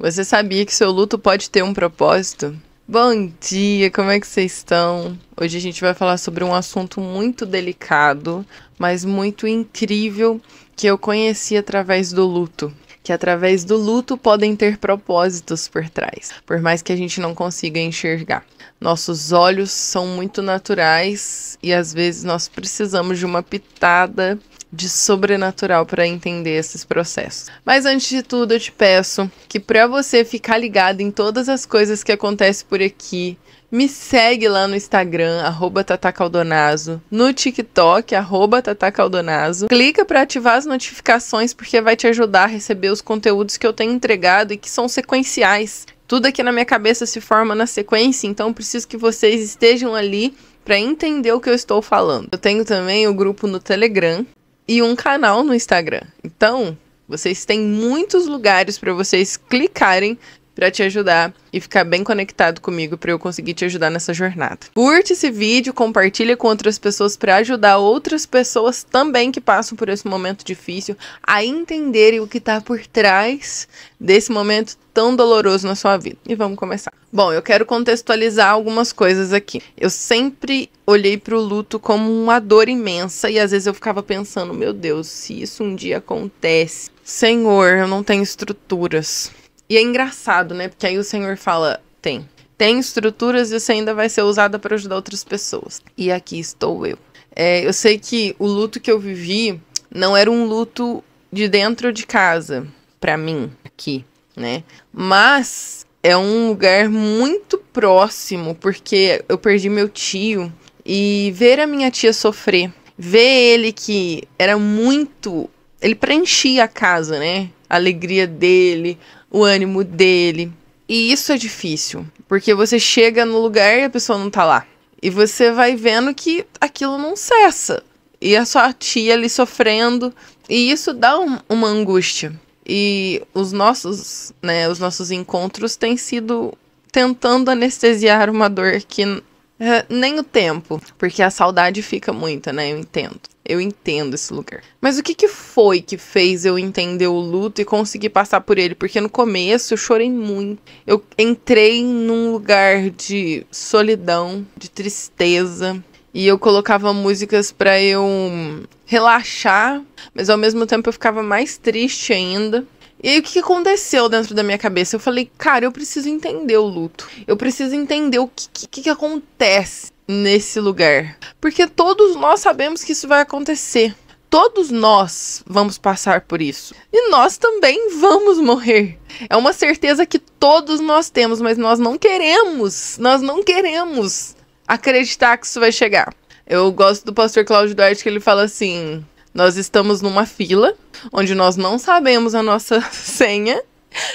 Você sabia que seu luto pode ter um propósito? Bom dia, como é que vocês estão? Hoje a gente vai falar sobre um assunto muito delicado, mas muito incrível que eu conheci através do luto. Que através do luto podem ter propósitos por trás, por mais que a gente não consiga enxergar. Nossos olhos são muito naturais e às vezes nós precisamos de uma pitada de sobrenatural para entender esses processos. Mas antes de tudo, eu te peço que para você ficar ligado em todas as coisas que acontecem por aqui, me segue lá no Instagram, arroba tatacaldonazo, no TikTok, arroba tatacaldonazo. Clica para ativar as notificações, porque vai te ajudar a receber os conteúdos que eu tenho entregado e que são sequenciais. Tudo aqui na minha cabeça se forma na sequência, então preciso que vocês estejam ali para entender o que eu estou falando. Eu tenho também o grupo no Telegram, e um canal no Instagram. Então, vocês têm muitos lugares para vocês clicarem para te ajudar e ficar bem conectado comigo para eu conseguir te ajudar nessa jornada. Curte esse vídeo, compartilha com outras pessoas para ajudar outras pessoas também que passam por esse momento difícil a entenderem o que está por trás desse momento tão doloroso na sua vida. E vamos começar. Bom, eu quero contextualizar algumas coisas aqui. Eu sempre olhei para o luto como uma dor imensa e às vezes eu ficava pensando, meu Deus, se isso um dia acontece, Senhor, eu não tenho estruturas e é engraçado, né? Porque aí o Senhor fala: tem. Tem estruturas e você ainda vai ser usada para ajudar outras pessoas. E aqui estou eu. É, eu sei que o luto que eu vivi não era um luto de dentro de casa, para mim, aqui, né? Mas é um lugar muito próximo, porque eu perdi meu tio e ver a minha tia sofrer, ver ele que era muito. Ele preenchia a casa, né? A alegria dele, o ânimo dele. E isso é difícil, porque você chega no lugar e a pessoa não tá lá. E você vai vendo que aquilo não cessa. E a sua tia ali sofrendo. E isso dá um, uma angústia. E os nossos, né, os nossos encontros têm sido tentando anestesiar uma dor que é, nem o tempo, porque a saudade fica muita, né? Eu entendo. Eu entendo esse lugar. Mas o que, que foi que fez eu entender o luto e conseguir passar por ele? Porque no começo eu chorei muito. Eu entrei num lugar de solidão, de tristeza. E eu colocava músicas para eu relaxar, mas ao mesmo tempo eu ficava mais triste ainda. E aí, o que aconteceu dentro da minha cabeça? Eu falei, cara, eu preciso entender o luto. Eu preciso entender o que, que, que acontece nesse lugar. Porque todos nós sabemos que isso vai acontecer. Todos nós vamos passar por isso. E nós também vamos morrer. É uma certeza que todos nós temos, mas nós não queremos. Nós não queremos acreditar que isso vai chegar. Eu gosto do pastor Cláudio Duarte que ele fala assim: Nós estamos numa fila onde nós não sabemos a nossa senha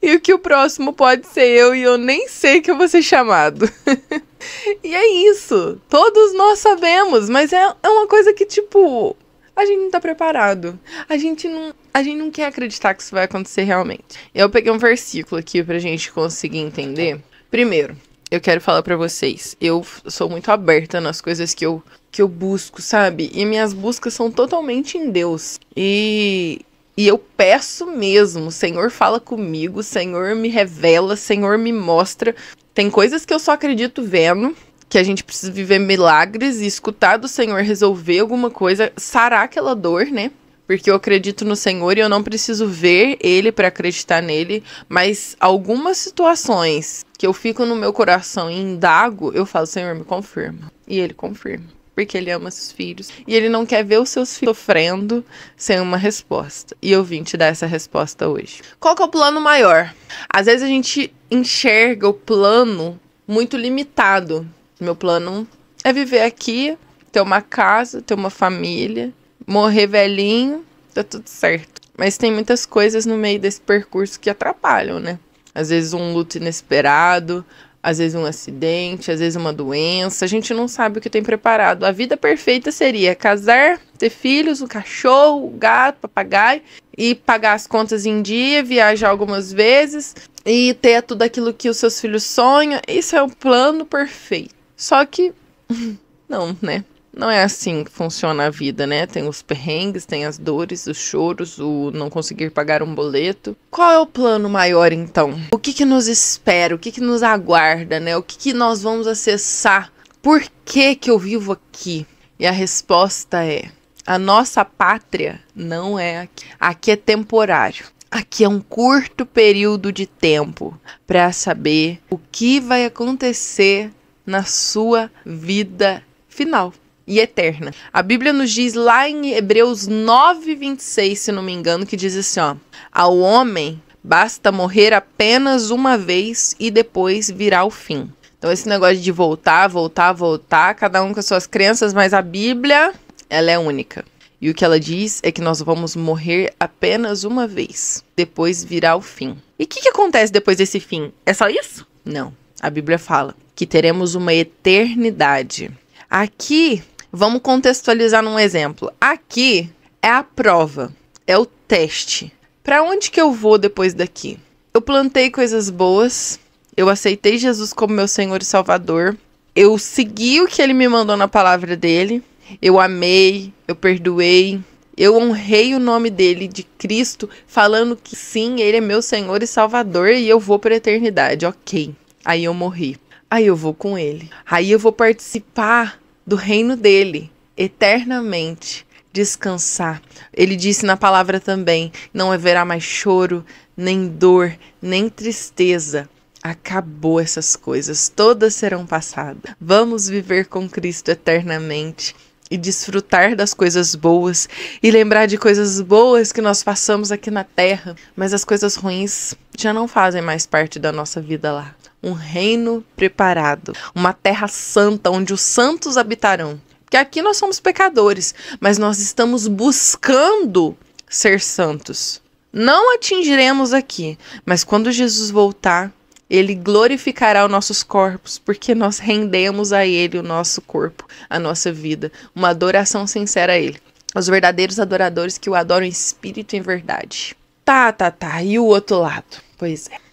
e o que o próximo pode ser eu e eu nem sei que eu vou ser chamado. e é isso. Todos nós sabemos, mas é, é uma coisa que, tipo, a gente não tá preparado. A gente não, a gente não quer acreditar que isso vai acontecer realmente. Eu peguei um versículo aqui pra gente conseguir entender. Primeiro, eu quero falar para vocês, eu sou muito aberta nas coisas que eu que eu busco, sabe? E minhas buscas são totalmente em Deus. E e eu peço mesmo, Senhor, fala comigo, Senhor, me revela, Senhor, me mostra. Tem coisas que eu só acredito vendo, que a gente precisa viver milagres e escutar do Senhor resolver alguma coisa, sarar aquela dor, né? Porque eu acredito no Senhor e eu não preciso ver ele para acreditar nele, mas algumas situações que eu fico no meu coração e indago, eu falo, Senhor, me confirma. E ele confirma porque ele ama seus filhos e ele não quer ver os seus filhos sofrendo sem uma resposta. E eu vim te dar essa resposta hoje. Qual que é o plano maior? Às vezes a gente enxerga o plano muito limitado. Meu plano é viver aqui, ter uma casa, ter uma família, morrer velhinho, tá tudo certo. Mas tem muitas coisas no meio desse percurso que atrapalham, né? Às vezes um luto inesperado, às vezes um acidente, às vezes uma doença, a gente não sabe o que tem preparado. A vida perfeita seria casar, ter filhos, um cachorro, um gato, papagaio e pagar as contas em dia, viajar algumas vezes e ter tudo aquilo que os seus filhos sonham. Isso é o plano perfeito. Só que não, né? não é assim que funciona a vida, né? Tem os perrengues, tem as dores, os choros, o não conseguir pagar um boleto. Qual é o plano maior então? O que, que nos espera? O que, que nos aguarda, né? O que, que nós vamos acessar? Por que, que eu vivo aqui? E a resposta é: a nossa pátria não é aqui. Aqui é temporário. Aqui é um curto período de tempo para saber o que vai acontecer na sua vida final e eterna. A Bíblia nos diz lá em Hebreus 9, 26, se não me engano, que diz assim: ó, ao homem basta morrer apenas uma vez e depois virá o fim. Então, esse negócio de voltar, voltar, voltar, cada um com as suas crenças, mas a Bíblia, ela é única. E o que ela diz é que nós vamos morrer apenas uma vez, depois virá o fim. E o que, que acontece depois desse fim? É só isso? Não. A Bíblia fala que teremos uma eternidade. Aqui Vamos contextualizar num exemplo. Aqui é a prova, é o teste. Para onde que eu vou depois daqui? Eu plantei coisas boas, eu aceitei Jesus como meu Senhor e Salvador, eu segui o que ele me mandou na palavra dele, eu amei, eu perdoei, eu honrei o nome dele, de Cristo, falando que sim, ele é meu Senhor e Salvador e eu vou para a eternidade. Ok. Aí eu morri. Aí eu vou com ele. Aí eu vou participar do reino dele eternamente descansar. Ele disse na palavra também: não haverá mais choro, nem dor, nem tristeza. Acabou essas coisas, todas serão passadas. Vamos viver com Cristo eternamente e desfrutar das coisas boas e lembrar de coisas boas que nós passamos aqui na terra, mas as coisas ruins já não fazem mais parte da nossa vida lá um reino preparado, uma terra santa onde os santos habitarão. Porque aqui nós somos pecadores, mas nós estamos buscando ser santos. Não atingiremos aqui, mas quando Jesus voltar, ele glorificará os nossos corpos, porque nós rendemos a Ele o nosso corpo, a nossa vida, uma adoração sincera a Ele. Os verdadeiros adoradores que o adoram em espírito e em verdade. Tá, tá, tá. E o outro lado? Pois é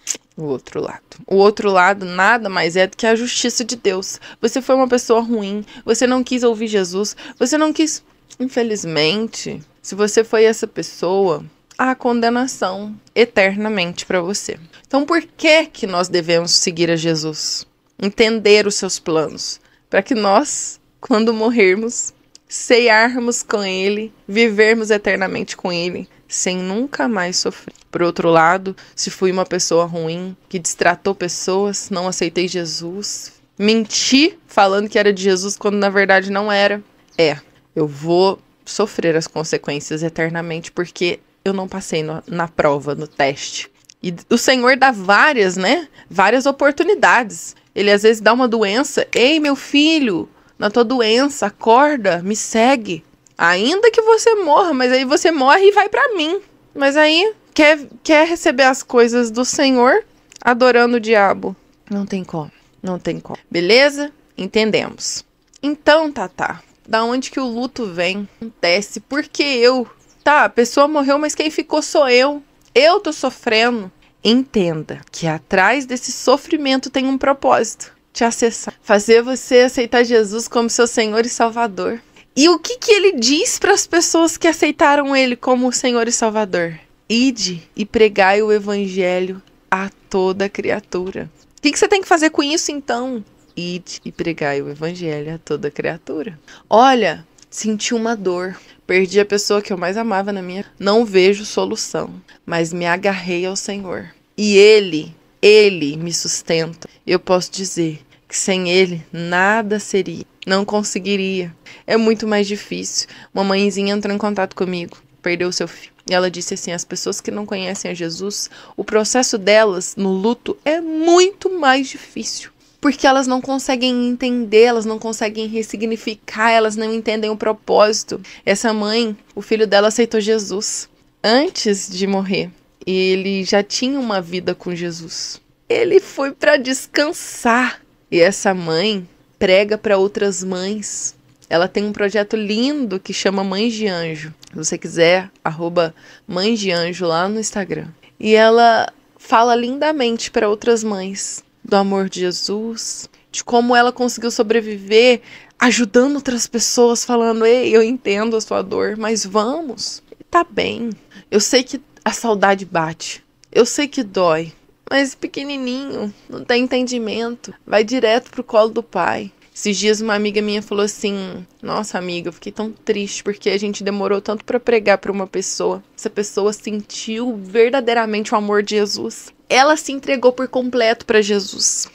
o outro lado. O outro lado nada mais é do que a justiça de Deus. Você foi uma pessoa ruim, você não quis ouvir Jesus, você não quis. Infelizmente, se você foi essa pessoa, a condenação eternamente para você. Então, por que que nós devemos seguir a Jesus? Entender os seus planos, para que nós, quando morrermos, ceiarmos com ele, vivermos eternamente com ele, sem nunca mais sofrer. Por outro lado, se fui uma pessoa ruim, que distratou pessoas, não aceitei Jesus, menti falando que era de Jesus quando na verdade não era, é, eu vou sofrer as consequências eternamente porque eu não passei no, na prova, no teste. E o Senhor dá várias, né? Várias oportunidades. Ele às vezes dá uma doença. Ei, meu filho, na tua doença, acorda, me segue. Ainda que você morra, mas aí você morre e vai para mim. Mas aí quer, quer receber as coisas do Senhor adorando o diabo. Não tem como. Não tem como. Beleza? Entendemos. Então, Tata, da onde que o luto vem? Acontece. Porque eu? Tá, a pessoa morreu, mas quem ficou sou eu. Eu tô sofrendo. Entenda que atrás desse sofrimento tem um propósito: te acessar, fazer você aceitar Jesus como seu Senhor e Salvador. E o que, que ele diz para as pessoas que aceitaram ele como Senhor e Salvador? Ide e pregai o evangelho a toda criatura. O que, que você tem que fazer com isso então? Ide e pregai o evangelho a toda criatura. Olha, senti uma dor. Perdi a pessoa que eu mais amava na minha. Não vejo solução, mas me agarrei ao Senhor. E ele, ele me sustenta. Eu posso dizer que sem ele nada seria. Não conseguiria. É muito mais difícil. Uma mãezinha entrou em contato comigo. Perdeu seu filho. E ela disse assim: as pessoas que não conhecem a Jesus, o processo delas no luto é muito mais difícil. Porque elas não conseguem entender, elas não conseguem ressignificar, elas não entendem o propósito. Essa mãe, o filho dela aceitou Jesus antes de morrer. e Ele já tinha uma vida com Jesus. Ele foi para descansar. E essa mãe prega para outras mães. Ela tem um projeto lindo que chama Mães de Anjo. Se você quiser, arroba Mães de Anjo lá no Instagram. E ela fala lindamente para outras mães do amor de Jesus, de como ela conseguiu sobreviver ajudando outras pessoas, falando: Ei, eu entendo a sua dor, mas vamos, tá bem. Eu sei que a saudade bate, eu sei que dói, mas pequenininho, não tem entendimento, vai direto pro colo do pai. Esses dias uma amiga minha falou assim: "Nossa, amiga, eu fiquei tão triste porque a gente demorou tanto para pregar para uma pessoa. Essa pessoa sentiu verdadeiramente o amor de Jesus. Ela se entregou por completo para Jesus.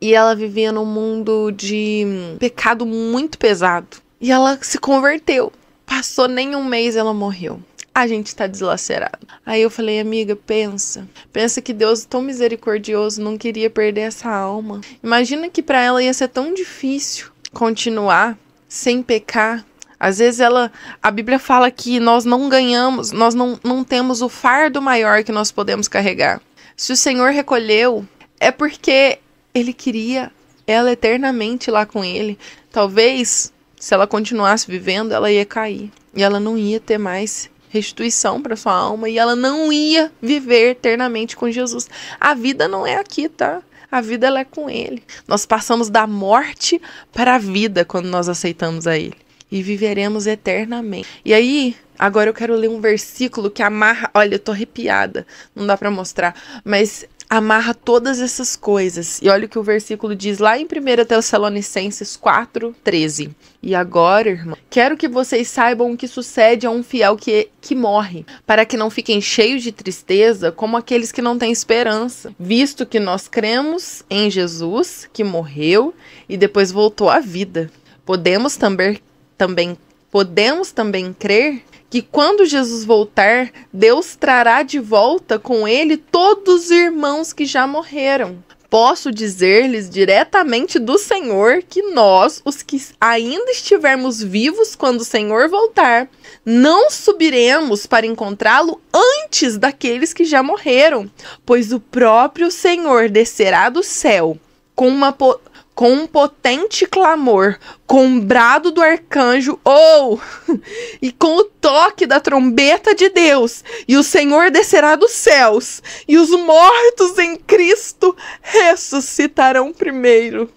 E ela vivia num mundo de hum, pecado muito pesado. E ela se converteu. Passou nem um mês ela morreu a gente está deslacerado. Aí eu falei, amiga, pensa. Pensa que Deus tão misericordioso não queria perder essa alma. Imagina que para ela ia ser tão difícil continuar sem pecar. Às vezes ela, a Bíblia fala que nós não ganhamos, nós não, não temos o fardo maior que nós podemos carregar. Se o Senhor recolheu, é porque ele queria ela eternamente lá com ele. Talvez se ela continuasse vivendo, ela ia cair e ela não ia ter mais restituição para sua alma e ela não ia viver eternamente com Jesus. A vida não é aqui, tá? A vida ela é com ele. Nós passamos da morte para a vida quando nós aceitamos a ele e viveremos eternamente. E aí, agora eu quero ler um versículo que amarra, olha, eu tô arrepiada, não dá para mostrar, mas amarra todas essas coisas. E olha o que o versículo diz lá em 1 Tessalonicenses 4, 13. E agora, irmão, quero que vocês saibam o que sucede a um fiel que, que morre, para que não fiquem cheios de tristeza como aqueles que não têm esperança, visto que nós cremos em Jesus, que morreu e depois voltou à vida. Podemos também, também Podemos também crer que quando Jesus voltar, Deus trará de volta com ele todos os irmãos que já morreram. Posso dizer-lhes diretamente do Senhor que nós, os que ainda estivermos vivos quando o Senhor voltar, não subiremos para encontrá-lo antes daqueles que já morreram, pois o próprio Senhor descerá do céu com uma com um potente clamor, com um brado do arcanjo, ou oh! e com o toque da trombeta de Deus, e o Senhor descerá dos céus, e os mortos em Cristo ressuscitarão primeiro.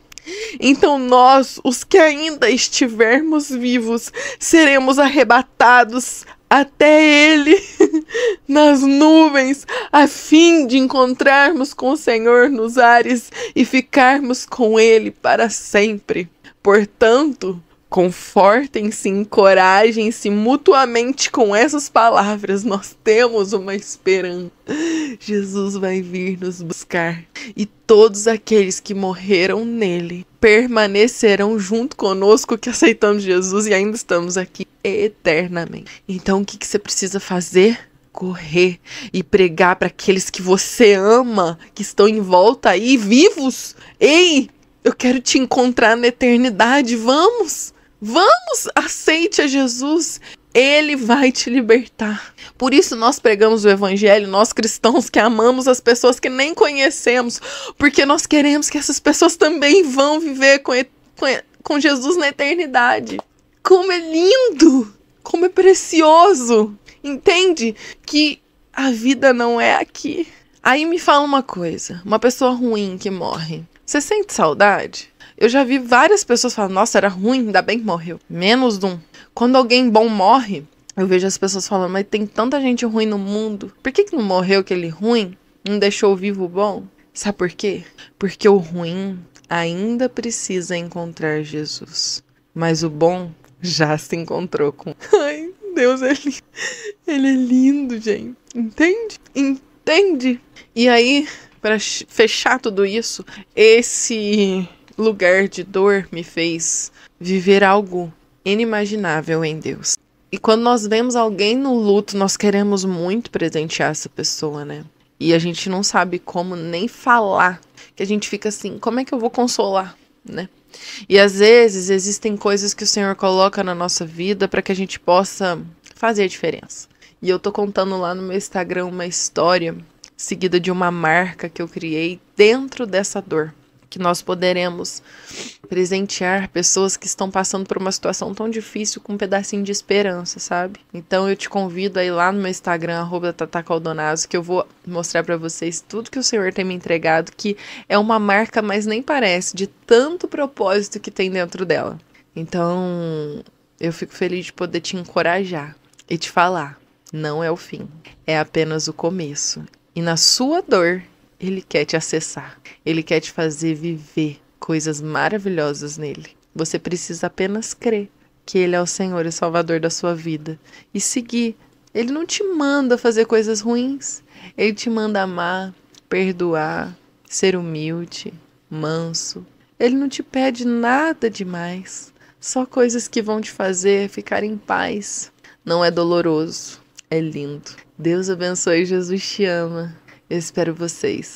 Então nós, os que ainda estivermos vivos, seremos arrebatados até Ele nas nuvens, a fim de encontrarmos com o Senhor nos ares e ficarmos com Ele para sempre. Portanto, Confortem-se, encorajem-se mutuamente com essas palavras. Nós temos uma esperança. Jesus vai vir nos buscar e todos aqueles que morreram nele permanecerão junto conosco que aceitamos Jesus e ainda estamos aqui eternamente. Então, o que, que você precisa fazer? correr e pregar para aqueles que você ama, que estão em volta aí, vivos. Ei, eu quero te encontrar na eternidade, vamos! Vamos, aceite a Jesus. Ele vai te libertar. Por isso nós pregamos o evangelho, nós cristãos que amamos as pessoas que nem conhecemos, porque nós queremos que essas pessoas também vão viver com, com, com Jesus na eternidade. Como é lindo! Como é precioso! Entende que a vida não é aqui. Aí me fala uma coisa: uma pessoa ruim que morre, você sente saudade? Eu já vi várias pessoas falando, nossa, era ruim, ainda bem que morreu. Menos de um. Quando alguém bom morre, eu vejo as pessoas falando, mas tem tanta gente ruim no mundo. Por que, que não morreu aquele ruim? Não deixou vivo o bom? Sabe por quê? Porque o ruim ainda precisa encontrar Jesus. Mas o bom já se encontrou com. Ai, Deus, lindo. ele é lindo, gente. Entende? Entende? E aí, para fechar tudo isso, esse lugar de dor me fez viver algo inimaginável em Deus. E quando nós vemos alguém no luto, nós queremos muito presentear essa pessoa, né? E a gente não sabe como nem falar, que a gente fica assim, como é que eu vou consolar, né? E às vezes existem coisas que o Senhor coloca na nossa vida para que a gente possa fazer a diferença. E eu tô contando lá no meu Instagram uma história seguida de uma marca que eu criei dentro dessa dor que nós poderemos presentear pessoas que estão passando por uma situação tão difícil com um pedacinho de esperança, sabe? Então eu te convido aí lá no meu Instagram, Tatacaldonazo, que eu vou mostrar para vocês tudo que o Senhor tem me entregado, que é uma marca, mas nem parece, de tanto propósito que tem dentro dela. Então eu fico feliz de poder te encorajar e te falar. Não é o fim, é apenas o começo. E na sua dor ele quer te acessar, ele quer te fazer viver coisas maravilhosas nele. Você precisa apenas crer que ele é o Senhor e Salvador da sua vida e seguir. Ele não te manda fazer coisas ruins, ele te manda amar, perdoar, ser humilde, manso. Ele não te pede nada demais, só coisas que vão te fazer ficar em paz. Não é doloroso, é lindo. Deus abençoe, Jesus te ama espero vocês.